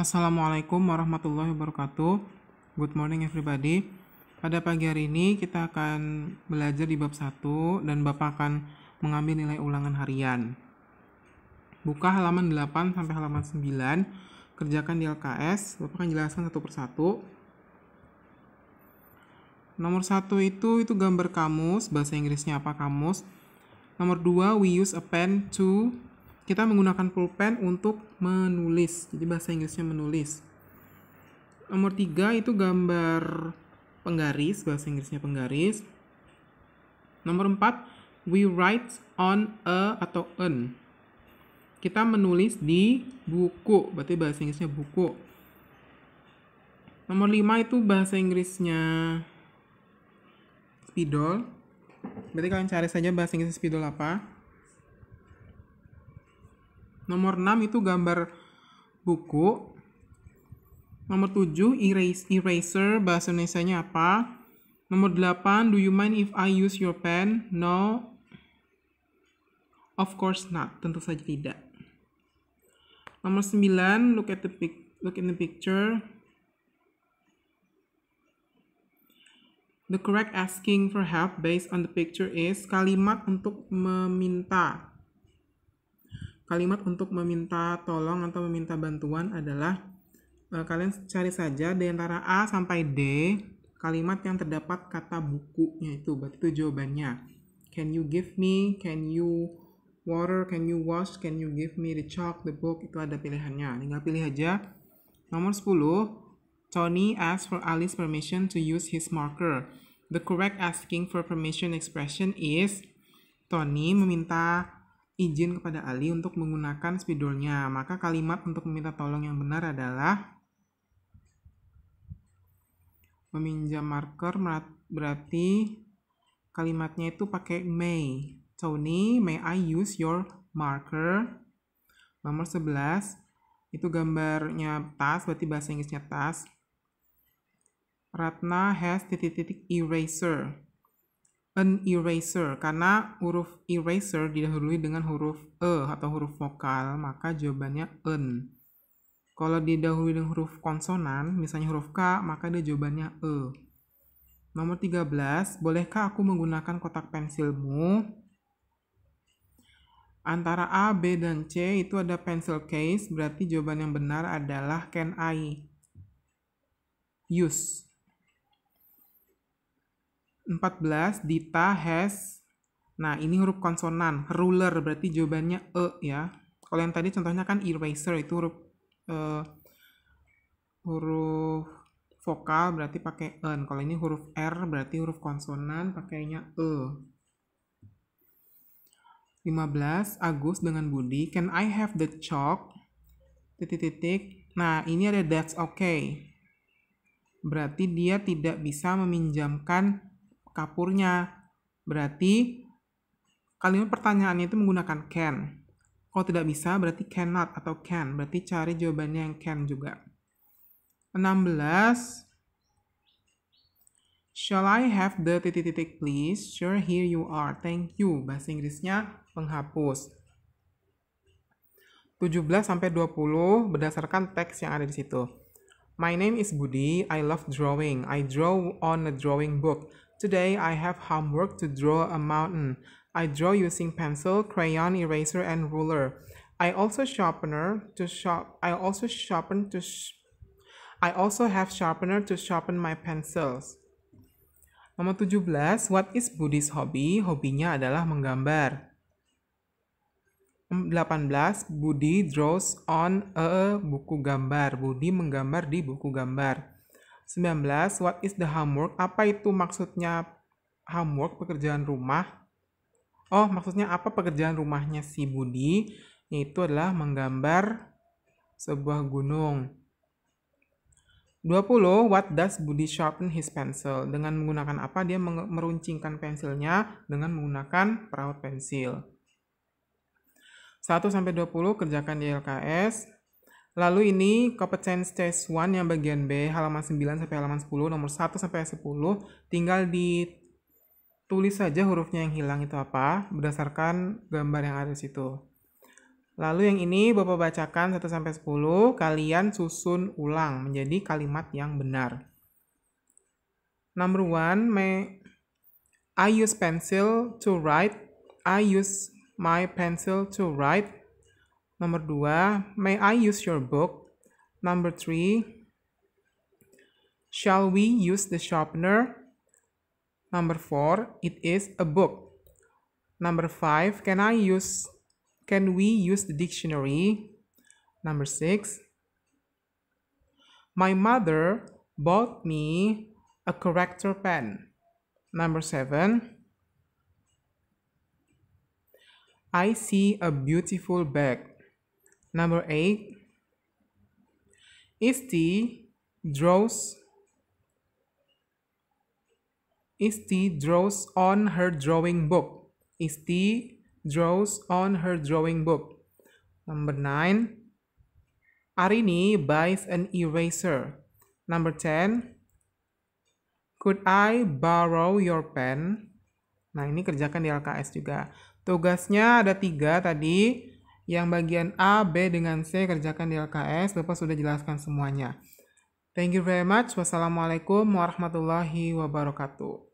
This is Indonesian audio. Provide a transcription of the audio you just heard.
Assalamualaikum warahmatullahi wabarakatuh. Good morning everybody. Pada pagi hari ini kita akan belajar di bab 1 dan Bapak akan mengambil nilai ulangan harian. Buka halaman 8 sampai halaman 9, kerjakan di LKS, Bapak akan jelaskan satu persatu. Nomor satu itu itu gambar kamus, bahasa Inggrisnya apa kamus. Nomor 2 we use a pen to kita menggunakan pulpen untuk menulis. Jadi bahasa Inggrisnya menulis. Nomor tiga itu gambar penggaris, bahasa Inggrisnya penggaris. Nomor empat, we write on a atau an. Kita menulis di buku, berarti bahasa Inggrisnya buku. Nomor lima itu bahasa Inggrisnya spidol. Berarti kalian cari saja bahasa Inggris spidol apa. Nomor 6 itu gambar buku. Nomor 7 erase, eraser bahasa Indonesia-nya apa? Nomor 8 do you mind if I use your pen? No. Of course not. Tentu saja tidak. Nomor 9 look at the pic look in the picture. The correct asking for help based on the picture is kalimat untuk meminta kalimat untuk meminta tolong atau meminta bantuan adalah uh, kalian cari saja di antara A sampai D kalimat yang terdapat kata bukunya itu berarti itu jawabannya can you give me can you water can you wash can you give me the chalk the book itu ada pilihannya tinggal pilih aja nomor 10 Tony asked for Alice permission to use his marker the correct asking for permission expression is Tony meminta izin kepada Ali untuk menggunakan spidolnya. Maka kalimat untuk meminta tolong yang benar adalah meminjam marker berarti kalimatnya itu pakai may. Tony, may I use your marker? Nomor 11, itu gambarnya tas, berarti bahasa Inggrisnya tas. Ratna has titik-titik eraser an eraser karena huruf eraser didahului dengan huruf e atau huruf vokal maka jawabannya en kalau didahului dengan huruf konsonan misalnya huruf k maka dia jawabannya e nomor 13 bolehkah aku menggunakan kotak pensilmu antara A, B, dan C itu ada pencil case berarti jawaban yang benar adalah can I use 14 Dita has Nah, ini huruf konsonan, ruler berarti jawabannya e ya. Kalau yang tadi contohnya kan eraser itu huruf uh, huruf vokal berarti pakai en. Kalau ini huruf r berarti huruf konsonan pakainya e. 15 Agus dengan Budi, can I have the chalk? titik-titik. Nah, ini ada that's okay. Berarti dia tidak bisa meminjamkan kapurnya. Berarti kalimat pertanyaan itu menggunakan can. Kalau tidak bisa berarti cannot atau can. Berarti cari jawabannya yang can juga. 16 Shall I have the titik titik please? Sure, here you are. Thank you. Bahasa Inggrisnya penghapus. 17 sampai 20 berdasarkan teks yang ada di situ. My name is Budi. I love drawing. I draw on a drawing book. Today I have homework to draw a mountain. I draw using pencil, crayon, eraser, and ruler. I also sharpener to sharp. I also sharpen to. Sh I also have sharpener to sharpen my pencils. Nomor 17, what is Buddhist hobby? Hobinya adalah menggambar. 18, Budi draws on a buku gambar. Budi menggambar di buku gambar. 19. What is the homework? Apa itu maksudnya homework, pekerjaan rumah? Oh, maksudnya apa pekerjaan rumahnya si Budi? Yaitu adalah menggambar sebuah gunung. 20. What does Budi sharpen his pencil? Dengan menggunakan apa dia meruncingkan pensilnya dengan menggunakan perawat pensil. 1 sampai 20 kerjakan di LKS. Lalu ini competence test 1 yang bagian B halaman 9 sampai halaman 10 nomor 1 sampai 10 tinggal ditulis saja hurufnya yang hilang itu apa berdasarkan gambar yang ada di situ. Lalu yang ini Bapak bacakan 1 sampai 10 kalian susun ulang menjadi kalimat yang benar. Number 1 may I use pencil to write I use my pencil to write Number dua, may I use your book? Number three, shall we use the sharpener? Number four, it is a book. Number five, can I use, can we use the dictionary? Number six, my mother bought me a corrector pen. Number seven, I see a beautiful bag. Number eight, Isti draws Isti draws on her drawing book. Isti draws on her drawing book. Number nine, Arini buys an eraser. Number ten, Could I borrow your pen? Nah, ini kerjakan di LKS juga. Tugasnya ada tiga tadi. Yang bagian A, B, dengan C kerjakan di LKS. Lupa sudah jelaskan semuanya. Thank you very much. Wassalamualaikum warahmatullahi wabarakatuh.